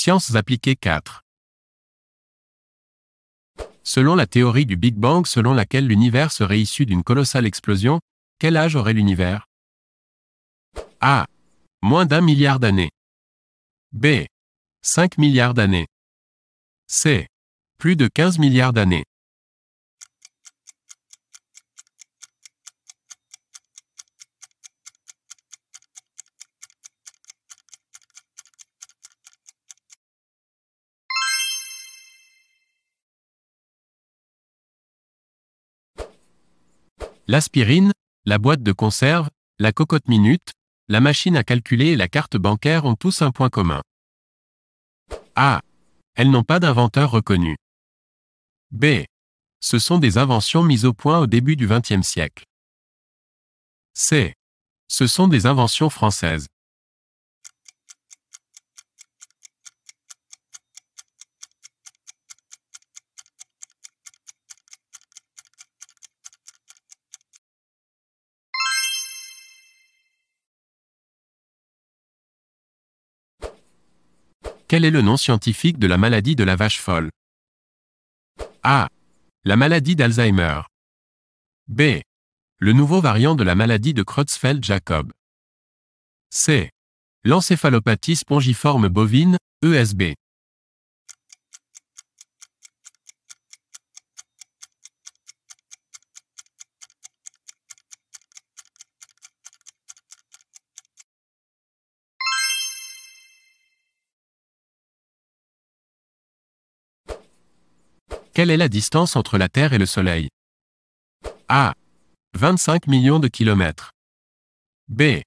Sciences appliquées 4. Selon la théorie du Big Bang selon laquelle l'univers serait issu d'une colossale explosion, quel âge aurait l'univers A. Moins d'un milliard d'années. B. 5 milliards d'années. C. Plus de 15 milliards d'années. L'aspirine, la boîte de conserve, la cocotte minute, la machine à calculer et la carte bancaire ont tous un point commun. A. Elles n'ont pas d'inventeur reconnu. B. Ce sont des inventions mises au point au début du XXe siècle. C. Ce sont des inventions françaises. Quel est le nom scientifique de la maladie de la vache folle A. La maladie d'Alzheimer. B. Le nouveau variant de la maladie de Creutzfeldt-Jacob. C. L'encéphalopathie spongiforme bovine, ESB. Quelle est la distance entre la Terre et le Soleil A. 25 millions de kilomètres. B.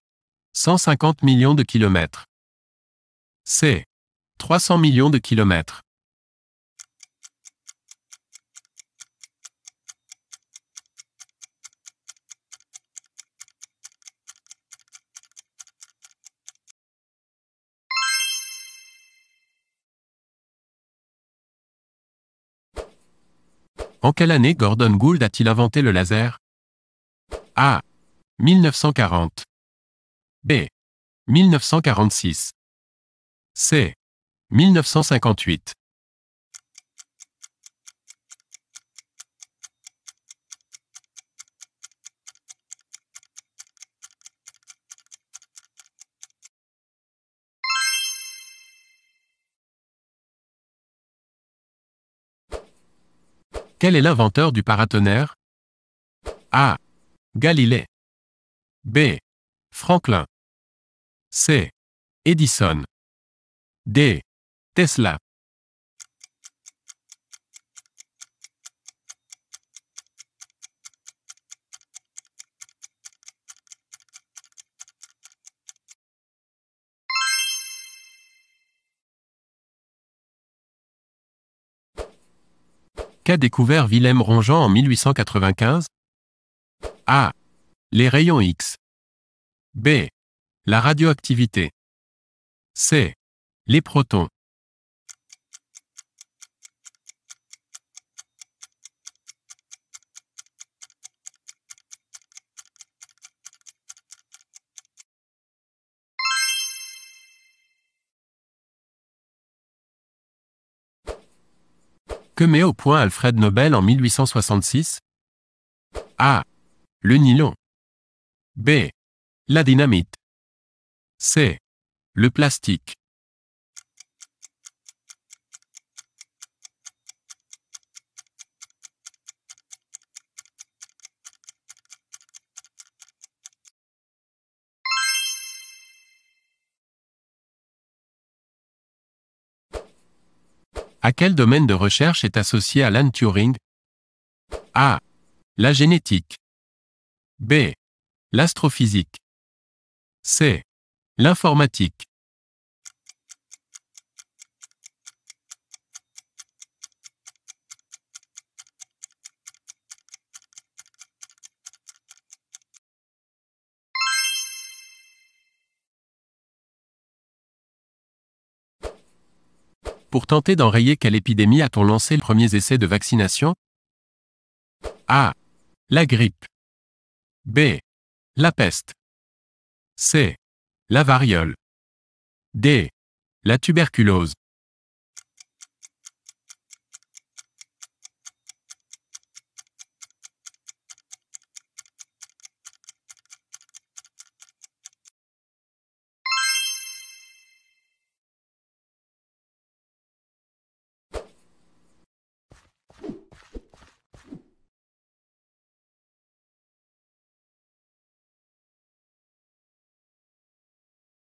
150 millions de kilomètres. C. 300 millions de kilomètres. En quelle année Gordon Gould a-t-il inventé le laser A. 1940. B. 1946. C. 1958. Quel est l'inventeur du paratonnerre A. Galilée. B. Franklin. C. Edison. D. Tesla. Qu'a découvert Willem Rongeant en 1895 A. Les rayons X. B. La radioactivité. C. Les protons. Que met au point Alfred Nobel en 1866 A. Le nylon. B. La dynamite. C. Le plastique. À quel domaine de recherche est associé Alan Turing A. La génétique. B. L'astrophysique. C. L'informatique. Pour tenter d'enrayer quelle épidémie a-t-on lancé les premiers essais de vaccination A. La grippe. B. La peste. C. La variole. D. La tuberculose.